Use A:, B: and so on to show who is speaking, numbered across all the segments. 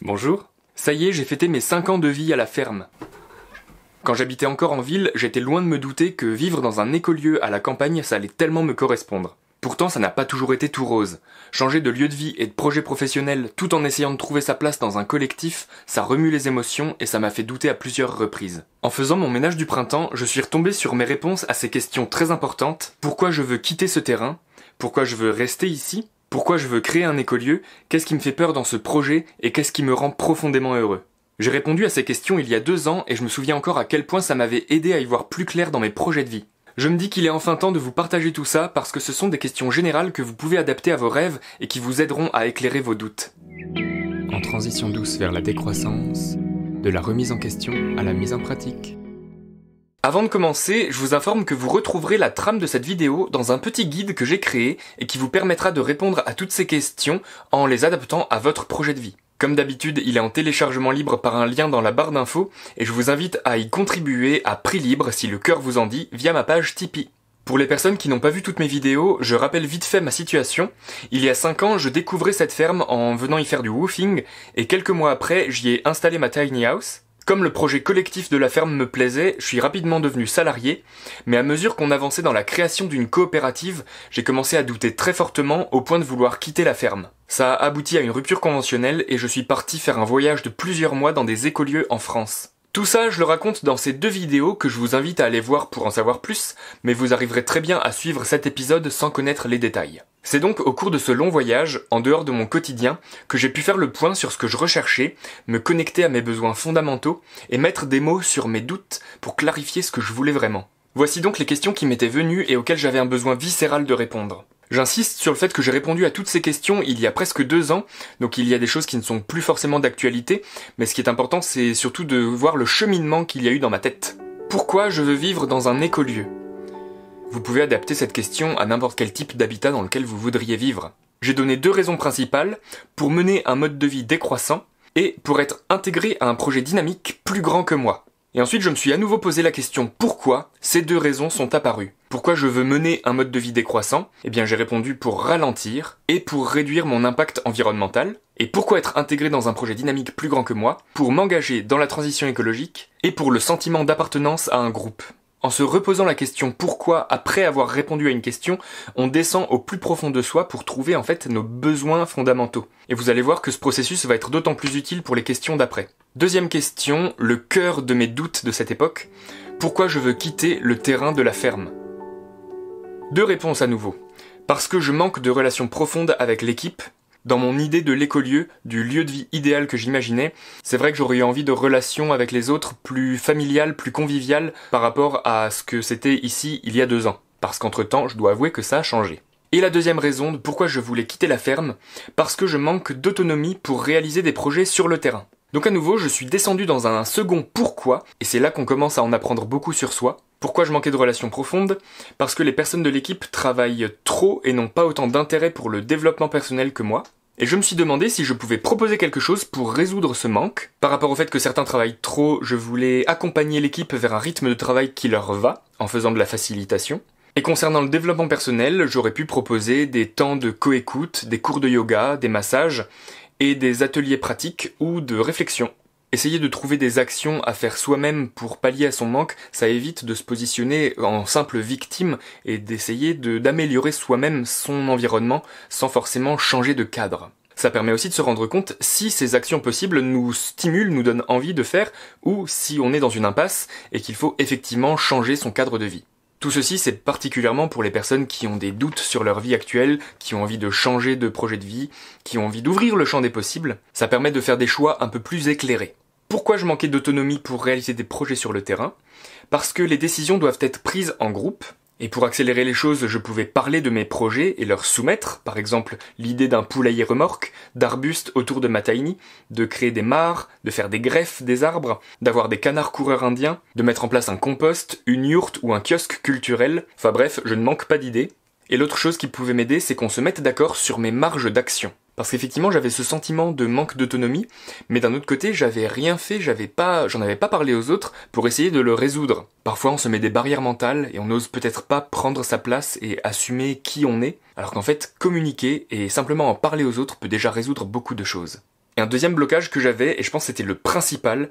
A: Bonjour. Ça y est, j'ai fêté mes 5 ans de vie à la ferme. Quand j'habitais encore en ville, j'étais loin de me douter que vivre dans un écolieu à la campagne, ça allait tellement me correspondre. Pourtant, ça n'a pas toujours été tout rose. Changer de lieu de vie et de projet professionnel tout en essayant de trouver sa place dans un collectif, ça remue les émotions et ça m'a fait douter à plusieurs reprises. En faisant mon ménage du printemps, je suis retombé sur mes réponses à ces questions très importantes. Pourquoi je veux quitter ce terrain Pourquoi je veux rester ici pourquoi je veux créer un écolieu Qu'est-ce qui me fait peur dans ce projet Et qu'est-ce qui me rend profondément heureux J'ai répondu à ces questions il y a deux ans et je me souviens encore à quel point ça m'avait aidé à y voir plus clair dans mes projets de vie. Je me dis qu'il est enfin temps de vous partager tout ça parce que ce sont des questions générales que vous pouvez adapter à vos rêves et qui vous aideront à éclairer vos doutes. En transition douce vers la décroissance, de la remise en question à la mise en pratique. Avant de commencer, je vous informe que vous retrouverez la trame de cette vidéo dans un petit guide que j'ai créé et qui vous permettra de répondre à toutes ces questions en les adaptant à votre projet de vie. Comme d'habitude, il est en téléchargement libre par un lien dans la barre d'infos et je vous invite à y contribuer à prix libre si le cœur vous en dit via ma page Tipeee. Pour les personnes qui n'ont pas vu toutes mes vidéos, je rappelle vite fait ma situation. Il y a 5 ans, je découvrais cette ferme en venant y faire du woofing, et quelques mois après, j'y ai installé ma tiny house. Comme le projet collectif de la ferme me plaisait, je suis rapidement devenu salarié, mais à mesure qu'on avançait dans la création d'une coopérative, j'ai commencé à douter très fortement au point de vouloir quitter la ferme. Ça a abouti à une rupture conventionnelle et je suis parti faire un voyage de plusieurs mois dans des écolieux en France. Tout ça, je le raconte dans ces deux vidéos que je vous invite à aller voir pour en savoir plus, mais vous arriverez très bien à suivre cet épisode sans connaître les détails. C'est donc au cours de ce long voyage, en dehors de mon quotidien, que j'ai pu faire le point sur ce que je recherchais, me connecter à mes besoins fondamentaux et mettre des mots sur mes doutes pour clarifier ce que je voulais vraiment. Voici donc les questions qui m'étaient venues et auxquelles j'avais un besoin viscéral de répondre. J'insiste sur le fait que j'ai répondu à toutes ces questions il y a presque deux ans, donc il y a des choses qui ne sont plus forcément d'actualité, mais ce qui est important c'est surtout de voir le cheminement qu'il y a eu dans ma tête. Pourquoi je veux vivre dans un écolieu Vous pouvez adapter cette question à n'importe quel type d'habitat dans lequel vous voudriez vivre. J'ai donné deux raisons principales, pour mener un mode de vie décroissant et pour être intégré à un projet dynamique plus grand que moi. Et ensuite, je me suis à nouveau posé la question pourquoi ces deux raisons sont apparues. Pourquoi je veux mener un mode de vie décroissant Eh bien, j'ai répondu pour ralentir et pour réduire mon impact environnemental. Et pourquoi être intégré dans un projet dynamique plus grand que moi Pour m'engager dans la transition écologique et pour le sentiment d'appartenance à un groupe. En se reposant la question pourquoi, après avoir répondu à une question, on descend au plus profond de soi pour trouver en fait nos besoins fondamentaux. Et vous allez voir que ce processus va être d'autant plus utile pour les questions d'après. Deuxième question, le cœur de mes doutes de cette époque, pourquoi je veux quitter le terrain de la ferme Deux réponses à nouveau. Parce que je manque de relations profondes avec l'équipe. Dans mon idée de l'écolieu, du lieu de vie idéal que j'imaginais, c'est vrai que j'aurais eu envie de relations avec les autres plus familiales, plus conviviales par rapport à ce que c'était ici il y a deux ans. Parce qu'entre-temps, je dois avouer que ça a changé. Et la deuxième raison de pourquoi je voulais quitter la ferme, parce que je manque d'autonomie pour réaliser des projets sur le terrain. Donc à nouveau, je suis descendu dans un second pourquoi, et c'est là qu'on commence à en apprendre beaucoup sur soi. Pourquoi je manquais de relations profondes Parce que les personnes de l'équipe travaillent trop et n'ont pas autant d'intérêt pour le développement personnel que moi. Et je me suis demandé si je pouvais proposer quelque chose pour résoudre ce manque. Par rapport au fait que certains travaillent trop, je voulais accompagner l'équipe vers un rythme de travail qui leur va, en faisant de la facilitation. Et concernant le développement personnel, j'aurais pu proposer des temps de coécoute, des cours de yoga, des massages, et des ateliers pratiques ou de réflexion. Essayer de trouver des actions à faire soi-même pour pallier à son manque, ça évite de se positionner en simple victime et d'essayer d'améliorer soi-même son environnement sans forcément changer de cadre. Ça permet aussi de se rendre compte si ces actions possibles nous stimulent, nous donnent envie de faire, ou si on est dans une impasse et qu'il faut effectivement changer son cadre de vie. Tout ceci, c'est particulièrement pour les personnes qui ont des doutes sur leur vie actuelle, qui ont envie de changer de projet de vie, qui ont envie d'ouvrir le champ des possibles. Ça permet de faire des choix un peu plus éclairés. Pourquoi je manquais d'autonomie pour réaliser des projets sur le terrain Parce que les décisions doivent être prises en groupe, et pour accélérer les choses, je pouvais parler de mes projets et leur soumettre, par exemple l'idée d'un poulailler remorque, d'arbustes autour de ma tiny, de créer des mares, de faire des greffes des arbres, d'avoir des canards coureurs indiens, de mettre en place un compost, une yourte ou un kiosque culturel, enfin bref, je ne manque pas d'idées. Et l'autre chose qui pouvait m'aider, c'est qu'on se mette d'accord sur mes marges d'action. Parce qu'effectivement, j'avais ce sentiment de manque d'autonomie, mais d'un autre côté, j'avais rien fait, j'avais pas, j'en avais pas parlé aux autres pour essayer de le résoudre. Parfois, on se met des barrières mentales et on n'ose peut-être pas prendre sa place et assumer qui on est, alors qu'en fait, communiquer et simplement en parler aux autres peut déjà résoudre beaucoup de choses. Et un deuxième blocage que j'avais, et je pense c'était le principal,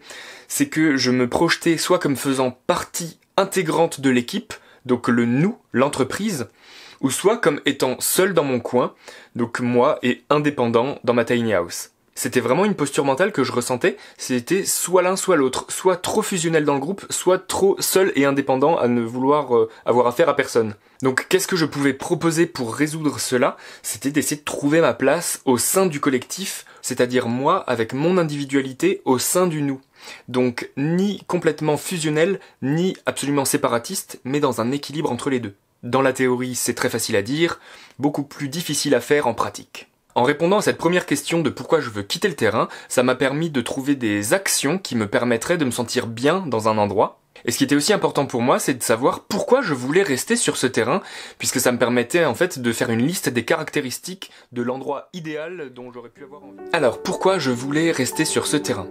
A: c'est que je me projetais soit comme faisant partie intégrante de l'équipe, donc le nous, l'entreprise, ou soit comme étant seul dans mon coin, donc moi et indépendant dans ma tiny house. C'était vraiment une posture mentale que je ressentais, c'était soit l'un soit l'autre, soit trop fusionnel dans le groupe, soit trop seul et indépendant à ne vouloir euh, avoir affaire à personne. Donc qu'est-ce que je pouvais proposer pour résoudre cela C'était d'essayer de trouver ma place au sein du collectif, c'est-à-dire moi avec mon individualité au sein du nous. Donc ni complètement fusionnel, ni absolument séparatiste, mais dans un équilibre entre les deux. Dans la théorie, c'est très facile à dire, beaucoup plus difficile à faire en pratique. En répondant à cette première question de pourquoi je veux quitter le terrain, ça m'a permis de trouver des actions qui me permettraient de me sentir bien dans un endroit. Et ce qui était aussi important pour moi, c'est de savoir pourquoi je voulais rester sur ce terrain, puisque ça me permettait en fait de faire une liste des caractéristiques de l'endroit idéal dont j'aurais pu avoir envie. Alors pourquoi je voulais rester sur ce terrain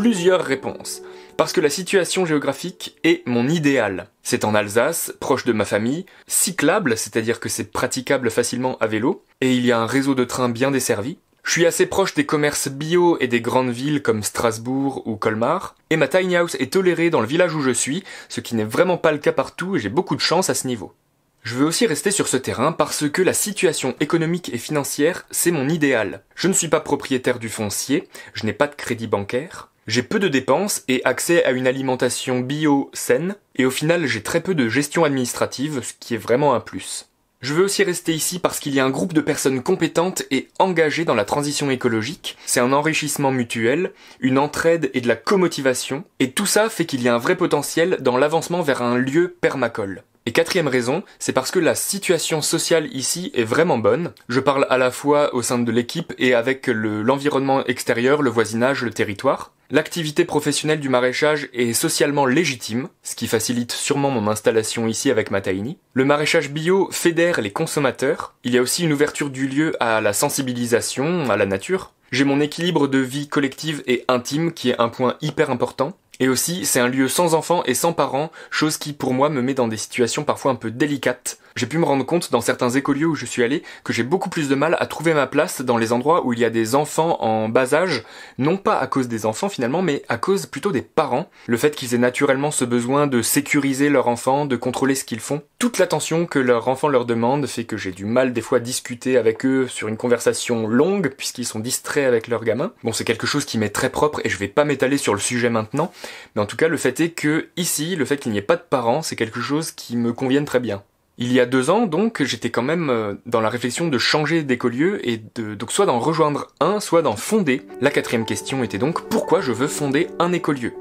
A: plusieurs réponses. Parce que la situation géographique est mon idéal. C'est en Alsace, proche de ma famille, cyclable, c'est-à-dire que c'est praticable facilement à vélo, et il y a un réseau de trains bien desservi. Je suis assez proche des commerces bio et des grandes villes comme Strasbourg ou Colmar, et ma tiny house est tolérée dans le village où je suis, ce qui n'est vraiment pas le cas partout et j'ai beaucoup de chance à ce niveau. Je veux aussi rester sur ce terrain parce que la situation économique et financière, c'est mon idéal. Je ne suis pas propriétaire du foncier, je n'ai pas de crédit bancaire, j'ai peu de dépenses et accès à une alimentation bio saine, et au final j'ai très peu de gestion administrative, ce qui est vraiment un plus. Je veux aussi rester ici parce qu'il y a un groupe de personnes compétentes et engagées dans la transition écologique. C'est un enrichissement mutuel, une entraide et de la comotivation. Et tout ça fait qu'il y a un vrai potentiel dans l'avancement vers un lieu permacole. Et quatrième raison, c'est parce que la situation sociale ici est vraiment bonne. Je parle à la fois au sein de l'équipe et avec l'environnement extérieur, le voisinage, le territoire. L'activité professionnelle du maraîchage est socialement légitime, ce qui facilite sûrement mon installation ici avec Mataini. Le maraîchage bio fédère les consommateurs. Il y a aussi une ouverture du lieu à la sensibilisation, à la nature. J'ai mon équilibre de vie collective et intime qui est un point hyper important. Et aussi, c'est un lieu sans enfants et sans parents, chose qui pour moi me met dans des situations parfois un peu délicates, j'ai pu me rendre compte dans certains écolieux où je suis allé que j'ai beaucoup plus de mal à trouver ma place dans les endroits où il y a des enfants en bas âge, non pas à cause des enfants finalement, mais à cause plutôt des parents. Le fait qu'ils aient naturellement ce besoin de sécuriser leur enfant, de contrôler ce qu'ils font. Toute l'attention que leur enfant leur demande fait que j'ai du mal des fois à discuter avec eux sur une conversation longue puisqu'ils sont distraits avec leur gamin. Bon, c'est quelque chose qui m'est très propre et je vais pas m'étaler sur le sujet maintenant, mais en tout cas, le fait est que ici, le fait qu'il n'y ait pas de parents, c'est quelque chose qui me convienne très bien. Il y a deux ans, donc, j'étais quand même euh, dans la réflexion de changer d'écolieu et de, donc soit d'en rejoindre un, soit d'en fonder. La quatrième question était donc pourquoi je veux fonder un écolieu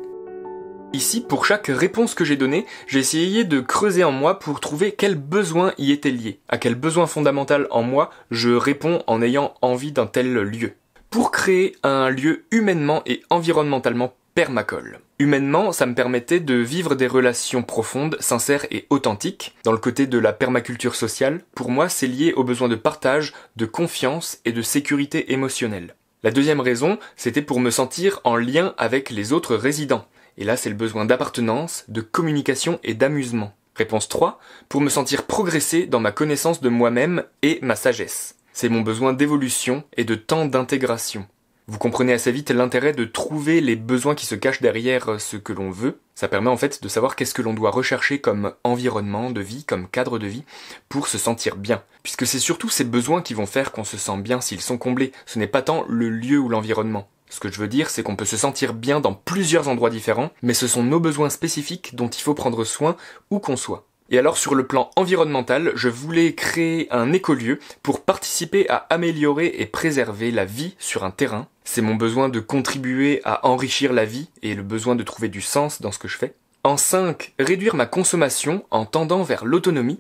A: Ici, pour chaque réponse que j'ai donnée, j'ai essayé de creuser en moi pour trouver quel besoin y était lié, à quel besoin fondamental en moi je réponds en ayant envie d'un tel lieu. Pour créer un lieu humainement et environnementalement permacole. Humainement, ça me permettait de vivre des relations profondes, sincères et authentiques. Dans le côté de la permaculture sociale, pour moi, c'est lié au besoin de partage, de confiance et de sécurité émotionnelle. La deuxième raison, c'était pour me sentir en lien avec les autres résidents. Et là, c'est le besoin d'appartenance, de communication et d'amusement. Réponse 3, pour me sentir progresser dans ma connaissance de moi-même et ma sagesse. C'est mon besoin d'évolution et de temps d'intégration. Vous comprenez assez vite l'intérêt de trouver les besoins qui se cachent derrière euh, ce que l'on veut. Ça permet en fait de savoir qu'est-ce que l'on doit rechercher comme environnement de vie, comme cadre de vie, pour se sentir bien. Puisque c'est surtout ces besoins qui vont faire qu'on se sent bien s'ils sont comblés. Ce n'est pas tant le lieu ou l'environnement. Ce que je veux dire, c'est qu'on peut se sentir bien dans plusieurs endroits différents, mais ce sont nos besoins spécifiques dont il faut prendre soin où qu'on soit. Et alors sur le plan environnemental, je voulais créer un écolieu pour participer à améliorer et préserver la vie sur un terrain. C'est mon besoin de contribuer à enrichir la vie et le besoin de trouver du sens dans ce que je fais. En 5, réduire ma consommation en tendant vers l'autonomie,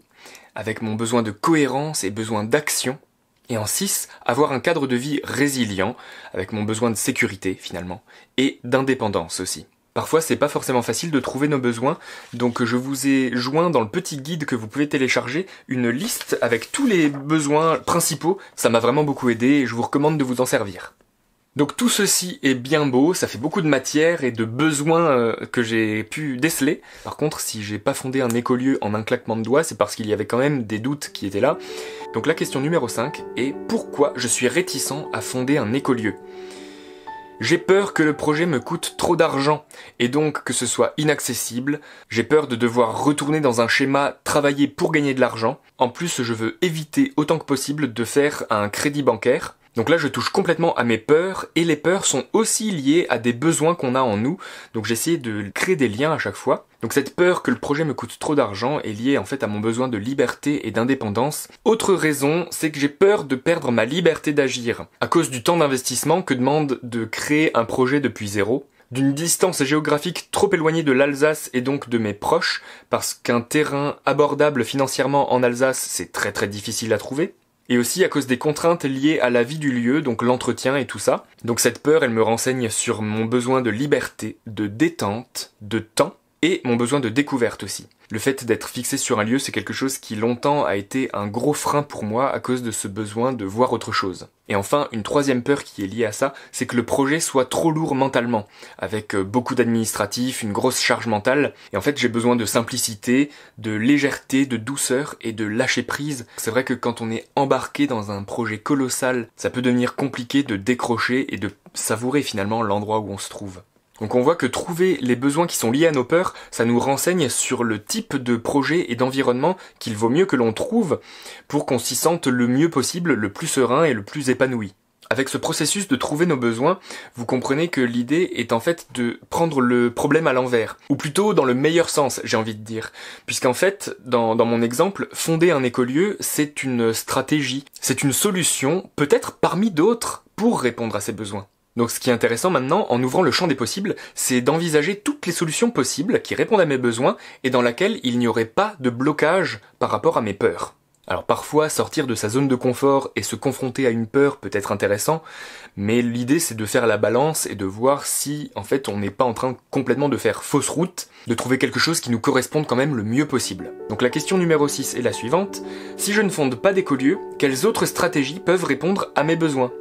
A: avec mon besoin de cohérence et besoin d'action. Et en 6, avoir un cadre de vie résilient, avec mon besoin de sécurité finalement, et d'indépendance aussi. Parfois, c'est pas forcément facile de trouver nos besoins, donc je vous ai joint dans le petit guide que vous pouvez télécharger une liste avec tous les besoins principaux. Ça m'a vraiment beaucoup aidé et je vous recommande de vous en servir. Donc tout ceci est bien beau, ça fait beaucoup de matière et de besoins euh, que j'ai pu déceler. Par contre, si j'ai pas fondé un écolieu en un claquement de doigts, c'est parce qu'il y avait quand même des doutes qui étaient là. Donc la question numéro 5 est pourquoi je suis réticent à fonder un écolieu j'ai peur que le projet me coûte trop d'argent et donc que ce soit inaccessible. J'ai peur de devoir retourner dans un schéma travailler pour gagner de l'argent. En plus, je veux éviter autant que possible de faire un crédit bancaire. Donc là, je touche complètement à mes peurs, et les peurs sont aussi liées à des besoins qu'on a en nous, donc j'essaie de créer des liens à chaque fois. Donc cette peur que le projet me coûte trop d'argent est liée en fait à mon besoin de liberté et d'indépendance. Autre raison, c'est que j'ai peur de perdre ma liberté d'agir, à cause du temps d'investissement que demande de créer un projet depuis zéro d'une distance géographique trop éloignée de l'Alsace et donc de mes proches, parce qu'un terrain abordable financièrement en Alsace, c'est très très difficile à trouver et aussi à cause des contraintes liées à la vie du lieu, donc l'entretien et tout ça. Donc cette peur, elle me renseigne sur mon besoin de liberté, de détente, de temps, et mon besoin de découverte aussi. Le fait d'être fixé sur un lieu, c'est quelque chose qui longtemps a été un gros frein pour moi à cause de ce besoin de voir autre chose. Et enfin, une troisième peur qui est liée à ça, c'est que le projet soit trop lourd mentalement, avec euh, beaucoup d'administratifs, une grosse charge mentale, et en fait j'ai besoin de simplicité, de légèreté, de douceur et de lâcher prise. C'est vrai que quand on est embarqué dans un projet colossal, ça peut devenir compliqué de décrocher et de savourer finalement l'endroit où on se trouve. Donc on voit que trouver les besoins qui sont liés à nos peurs, ça nous renseigne sur le type de projet et d'environnement qu'il vaut mieux que l'on trouve pour qu'on s'y sente le mieux possible, le plus serein et le plus épanoui. Avec ce processus de trouver nos besoins, vous comprenez que l'idée est en fait de prendre le problème à l'envers, ou plutôt dans le meilleur sens, j'ai envie de dire. Puisqu'en fait, dans, mon exemple, fonder un écolieu, c'est une stratégie, c'est une solution, peut-être parmi d'autres, pour répondre à ses besoins. Donc ce qui est intéressant maintenant, en ouvrant le champ des possibles, c'est d'envisager toutes les solutions possibles qui répondent à mes besoins et dans laquelle il n'y aurait pas de blocage par rapport à mes peurs. Alors parfois, sortir de sa zone de confort et se confronter à une peur peut être intéressant, mais l'idée c'est de faire la balance et de voir si en fait on n'est pas en train complètement de faire fausse route, de trouver quelque chose qui nous corresponde quand même le mieux possible. Donc la question numéro 6 est la suivante, si je ne fonde pas d'écolieux, quelles autres stratégies peuvent répondre à mes besoins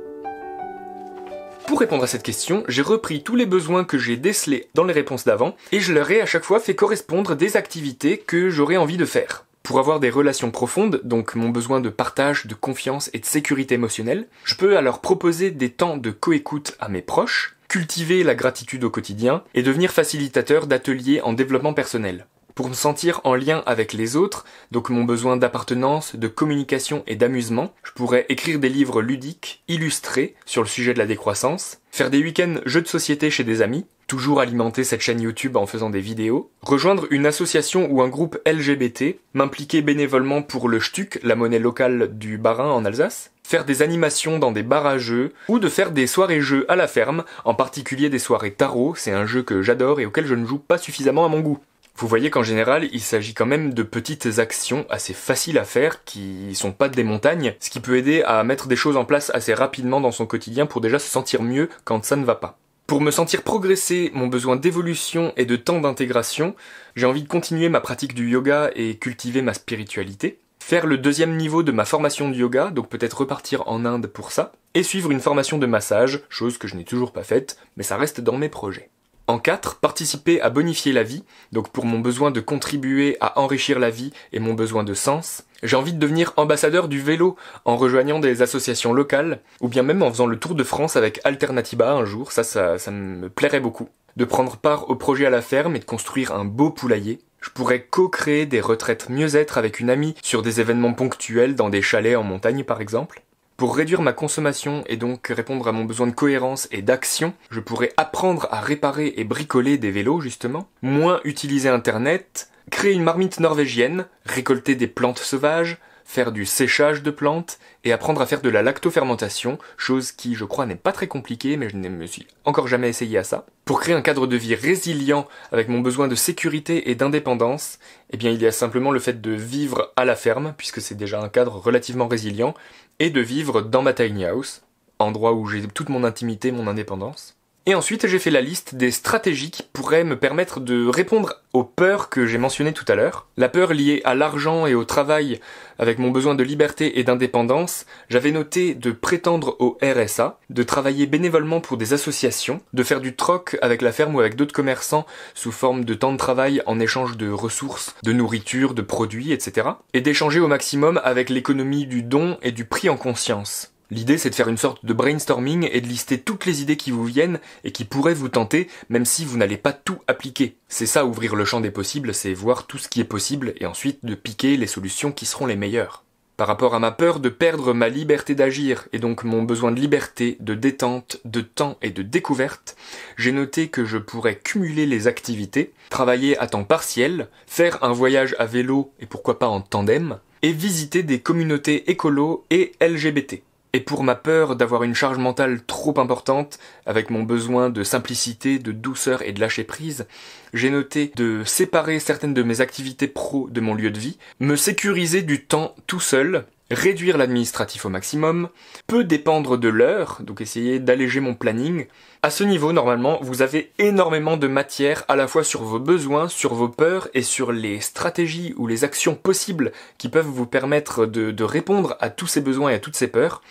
A: pour répondre à cette question, j'ai repris tous les besoins que j'ai décelés dans les réponses d'avant et je leur ai à chaque fois fait correspondre des activités que j'aurais envie de faire. Pour avoir des relations profondes, donc mon besoin de partage, de confiance et de sécurité émotionnelle, je peux alors proposer des temps de coécoute à mes proches, cultiver la gratitude au quotidien et devenir facilitateur d'ateliers en développement personnel. Pour me sentir en lien avec les autres, donc mon besoin d'appartenance, de communication et d'amusement, je pourrais écrire des livres ludiques, illustrés, sur le sujet de la décroissance, faire des week-ends jeux de société chez des amis, toujours alimenter cette chaîne YouTube en faisant des vidéos, rejoindre une association ou un groupe LGBT, m'impliquer bénévolement pour le Stuc, la monnaie locale du Barin en Alsace, faire des animations dans des bars à jeux, ou de faire des soirées jeux à la ferme, en particulier des soirées tarot, c'est un jeu que j'adore et auquel je ne joue pas suffisamment à mon goût. Vous voyez qu'en général, il s'agit quand même de petites actions assez faciles à faire qui sont pas des montagnes, ce qui peut aider à mettre des choses en place assez rapidement dans son quotidien pour déjà se sentir mieux quand ça ne va pas. Pour me sentir progresser, mon besoin d'évolution et de temps d'intégration, j'ai envie de continuer ma pratique du yoga et cultiver ma spiritualité, faire le deuxième niveau de ma formation de yoga, donc peut-être repartir en Inde pour ça, et suivre une formation de massage, chose que je n'ai toujours pas faite, mais ça reste dans mes projets. En 4, participer à bonifier la vie, donc pour mon besoin de contribuer à enrichir la vie et mon besoin de sens. J'ai envie de devenir ambassadeur du vélo en rejoignant des associations locales, ou bien même en faisant le tour de France avec Alternatiba un jour, ça, ça, ça me plairait beaucoup. De prendre part au projet à la ferme et de construire un beau poulailler. Je pourrais co-créer des retraites mieux-être avec une amie sur des événements ponctuels dans des chalets en montagne par exemple. Pour réduire ma consommation et donc répondre à mon besoin de cohérence et d'action, je pourrais apprendre à réparer et bricoler des vélos justement, moins utiliser Internet, créer une marmite norvégienne, récolter des plantes sauvages, faire du séchage de plantes et apprendre à faire de la lactofermentation, chose qui je crois n'est pas très compliquée mais je ne me suis encore jamais essayé à ça. Pour créer un cadre de vie résilient avec mon besoin de sécurité et d'indépendance, eh bien il y a simplement le fait de vivre à la ferme puisque c'est déjà un cadre relativement résilient et de vivre dans ma tiny house, endroit où j'ai toute mon intimité, mon indépendance. Et ensuite, j'ai fait la liste des stratégies qui pourraient me permettre de répondre aux peurs que j'ai mentionnées tout à l'heure. La peur liée à l'argent et au travail, avec mon besoin de liberté et d'indépendance, j'avais noté de prétendre au RSA, de travailler bénévolement pour des associations, de faire du troc avec la ferme ou avec d'autres commerçants sous forme de temps de travail en échange de ressources, de nourriture, de produits, etc. Et d'échanger au maximum avec l'économie du don et du prix en conscience. L'idée c'est de faire une sorte de brainstorming et de lister toutes les idées qui vous viennent et qui pourraient vous tenter même si vous n'allez pas tout appliquer. C'est ça ouvrir le champ des possibles, c'est voir tout ce qui est possible et ensuite de piquer les solutions qui seront les meilleures. Par rapport à ma peur de perdre ma liberté d'agir et donc mon besoin de liberté, de détente, de temps et de découverte, j'ai noté que je pourrais cumuler les activités, travailler à temps partiel, faire un voyage à vélo et pourquoi pas en tandem, et visiter des communautés écolo et LGBT et pour ma peur d'avoir une charge mentale trop importante, avec mon besoin de simplicité, de douceur et de lâcher prise, j'ai noté de séparer certaines de mes activités pro de mon lieu de vie, me sécuriser du temps tout seul, réduire l'administratif au maximum, peut dépendre de l'heure, donc essayer d'alléger mon planning. À ce niveau, normalement, vous avez énormément de matière à la fois sur vos besoins, sur vos peurs et sur les stratégies ou les actions possibles qui peuvent vous permettre de, de répondre à tous ces besoins et à toutes ces peurs.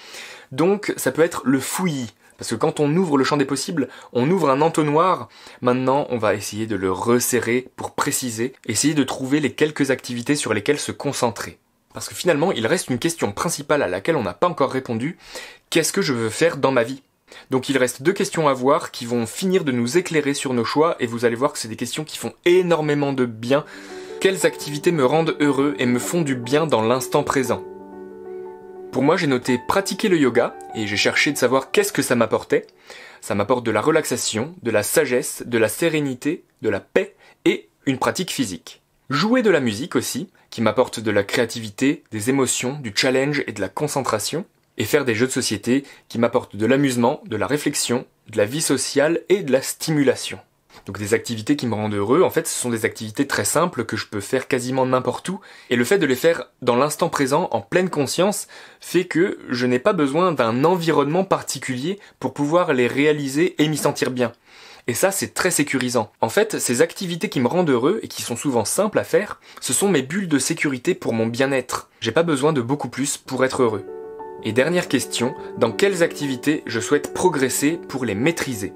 A: Donc, ça peut être le fouillis. Parce que quand on ouvre le champ des possibles, on ouvre un entonnoir. Maintenant, on va essayer de le resserrer pour préciser, essayer de trouver les quelques activités sur lesquelles se concentrer. Parce que finalement, il reste une question principale à laquelle on n'a pas encore répondu. Qu'est-ce que je veux faire dans ma vie donc il reste deux questions à voir qui vont finir de nous éclairer sur nos choix et vous allez voir que c'est des questions qui font énormément de bien. Quelles activités me rendent heureux et me font du bien dans l'instant présent Pour moi j'ai noté pratiquer le yoga et j'ai cherché de savoir qu'est-ce que ça m'apportait. Ça m'apporte de la relaxation, de la sagesse, de la sérénité, de la paix et une pratique physique. Jouer de la musique aussi, qui m'apporte de la créativité, des émotions, du challenge et de la concentration. Et faire des jeux de société qui m'apportent de l'amusement, de la réflexion, de la vie sociale et de la stimulation. Donc des activités qui me rendent heureux, en fait ce sont des activités très simples que je peux faire quasiment n'importe où, et le fait de les faire dans l'instant présent, en pleine conscience, fait que je n'ai pas besoin d'un environnement particulier pour pouvoir les réaliser et m'y sentir bien. Et ça, c'est très sécurisant. En fait, ces activités qui me rendent heureux et qui sont souvent simples à faire, ce sont mes bulles de sécurité pour mon bien-être. J'ai pas besoin de beaucoup plus pour être heureux. Et dernière question, dans quelles activités je souhaite progresser pour les maîtriser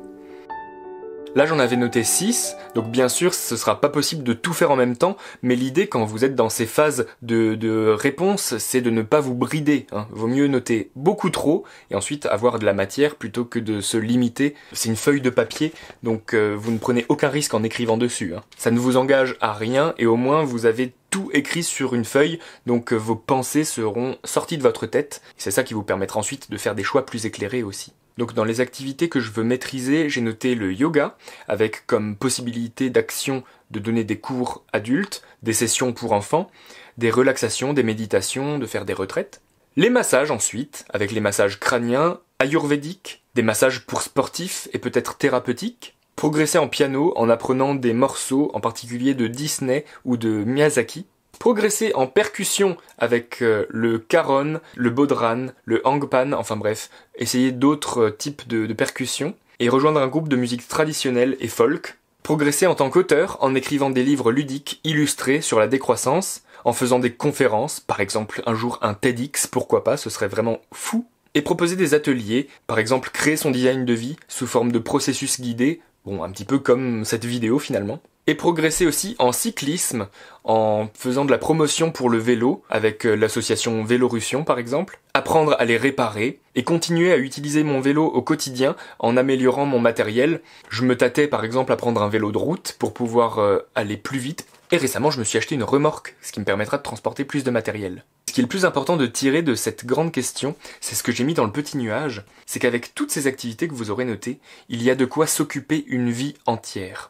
A: Là j'en avais noté 6, donc bien sûr ce sera pas possible de tout faire en même temps, mais l'idée quand vous êtes dans ces phases de, de réponse, c'est de ne pas vous brider. Hein. Vaut mieux noter beaucoup trop et ensuite avoir de la matière plutôt que de se limiter. C'est une feuille de papier, donc euh, vous ne prenez aucun risque en écrivant dessus. Hein. Ça ne vous engage à rien et au moins vous avez tout écrit sur une feuille, donc euh, vos pensées seront sorties de votre tête. C'est ça qui vous permettra ensuite de faire des choix plus éclairés aussi. Donc dans les activités que je veux maîtriser, j'ai noté le yoga, avec comme possibilité d'action de donner des cours adultes, des sessions pour enfants, des relaxations, des méditations, de faire des retraites. Les massages ensuite, avec les massages crâniens, ayurvédiques, des massages pour sportifs et peut-être thérapeutiques. Progresser en piano en apprenant des morceaux, en particulier de Disney ou de Miyazaki progresser en percussion avec euh, le caron, le bodhran, le hangpan, enfin bref, essayer d'autres euh, types de, de percussions, et rejoindre un groupe de musique traditionnelle et folk, progresser en tant qu'auteur en écrivant des livres ludiques illustrés sur la décroissance, en faisant des conférences, par exemple un jour un TEDx, pourquoi pas, ce serait vraiment fou, et proposer des ateliers, par exemple créer son design de vie sous forme de processus guidé, bon un petit peu comme cette vidéo finalement, et progresser aussi en cyclisme, en faisant de la promotion pour le vélo, avec euh, l'association Vélorussion par exemple, apprendre à les réparer, et continuer à utiliser mon vélo au quotidien en améliorant mon matériel. Je me tâtais par exemple à prendre un vélo de route pour pouvoir euh, aller plus vite, et récemment je me suis acheté une remorque, ce qui me permettra de transporter plus de matériel. Ce qui est le plus important de tirer de cette grande question, c'est ce que j'ai mis dans le petit nuage, c'est qu'avec toutes ces activités que vous aurez notées, il y a de quoi s'occuper une vie entière.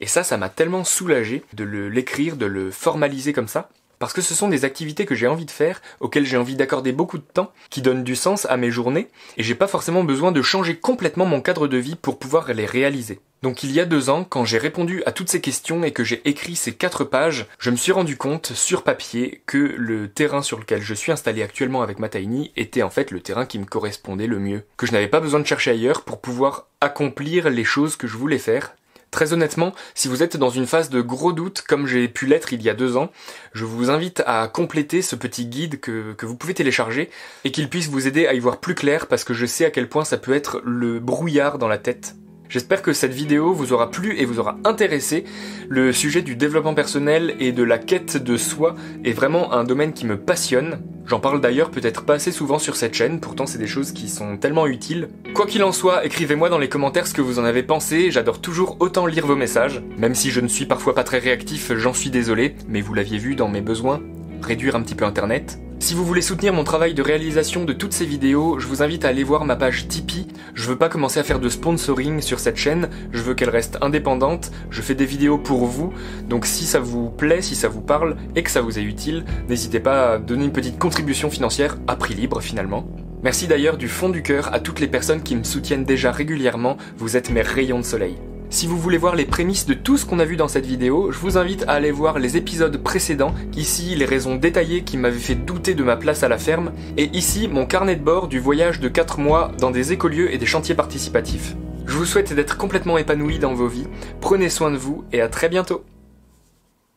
A: Et ça, ça m'a tellement soulagé de l'écrire, de le formaliser comme ça, parce que ce sont des activités que j'ai envie de faire, auxquelles j'ai envie d'accorder beaucoup de temps, qui donnent du sens à mes journées, et j'ai pas forcément besoin de changer complètement mon cadre de vie pour pouvoir les réaliser. Donc il y a deux ans, quand j'ai répondu à toutes ces questions et que j'ai écrit ces quatre pages, je me suis rendu compte sur papier que le terrain sur lequel je suis installé actuellement avec ma Tiny était en fait le terrain qui me correspondait le mieux, que je n'avais pas besoin de chercher ailleurs pour pouvoir accomplir les choses que je voulais faire, Très honnêtement, si vous êtes dans une phase de gros doute comme j'ai pu l'être il y a deux ans, je vous invite à compléter ce petit guide que, que vous pouvez télécharger et qu'il puisse vous aider à y voir plus clair parce que je sais à quel point ça peut être le brouillard dans la tête J'espère que cette vidéo vous aura plu et vous aura intéressé. Le sujet du développement personnel et de la quête de soi est vraiment un domaine qui me passionne. J'en parle d'ailleurs peut-être pas assez souvent sur cette chaîne, pourtant c'est des choses qui sont tellement utiles. Quoi qu'il en soit, écrivez-moi dans les commentaires ce que vous en avez pensé, j'adore toujours autant lire vos messages. Même si je ne suis parfois pas très réactif, j'en suis désolé, mais vous l'aviez vu dans mes besoins, réduire un petit peu internet. Si vous voulez soutenir mon travail de réalisation de toutes ces vidéos, je vous invite à aller voir ma page Tipeee. Je veux pas commencer à faire de sponsoring sur cette chaîne, je veux qu'elle reste indépendante, je fais des vidéos pour vous, donc si ça vous plaît, si ça vous parle et que ça vous est utile, n'hésitez pas à donner une petite contribution financière à prix libre finalement. Merci d'ailleurs du fond du cœur à toutes les personnes qui me soutiennent déjà régulièrement, vous êtes mes rayons de soleil. Si vous voulez voir les prémices de tout ce qu'on a vu dans cette vidéo, je vous invite à aller voir les épisodes précédents, ici les raisons détaillées qui m'avaient fait douter de ma place à la ferme, et ici mon carnet de bord du voyage de 4 mois dans des écolieux et des chantiers participatifs. Je vous souhaite d'être complètement épanoui dans vos vies, prenez soin de vous et à très bientôt